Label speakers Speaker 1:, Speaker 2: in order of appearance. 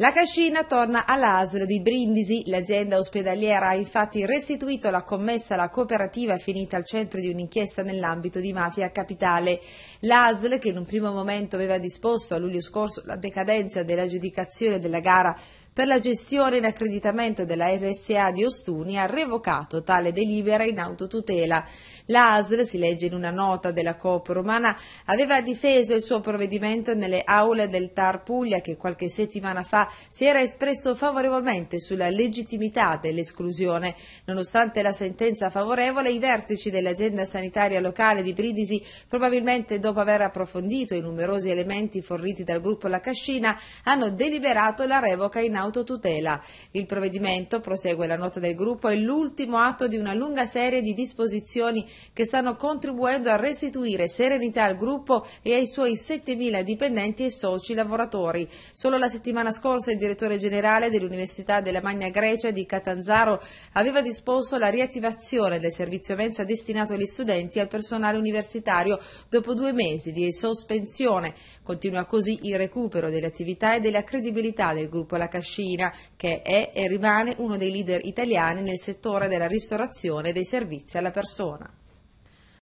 Speaker 1: La cascina torna all'ASL di Brindisi. L'azienda ospedaliera ha infatti restituito la commessa alla cooperativa finita al centro di un'inchiesta nell'ambito di mafia capitale. L'ASL, che in un primo momento aveva disposto a luglio scorso la decadenza dell'aggiudicazione della gara per la gestione in accreditamento della RSA di Ostuni ha revocato tale delibera in autotutela. L'ASL, si legge in una nota della Coop Romana, aveva difeso il suo provvedimento nelle aule del TAR Puglia che qualche settimana fa si era espresso favorevolmente sulla legittimità dell'esclusione. Nonostante la sentenza favorevole, i vertici dell'azienda sanitaria locale di Bridisi, probabilmente dopo aver approfondito i numerosi elementi forniti dal gruppo La Cascina, hanno deliberato la revoca in autotutela autotutela. Il provvedimento, prosegue la nota del gruppo, è l'ultimo atto di una lunga serie di disposizioni che stanno contribuendo a restituire serenità al gruppo e ai suoi 7.000 dipendenti e soci lavoratori. Solo la settimana scorsa il direttore generale dell'Università della Magna Grecia di Catanzaro aveva disposto la riattivazione del servizio mensa destinato agli studenti e al personale universitario dopo due mesi di sospensione. Continua così il recupero delle attività e della credibilità del gruppo La Cascina. Cucina, che è e rimane uno dei leader italiani nel settore della ristorazione e dei servizi alla persona.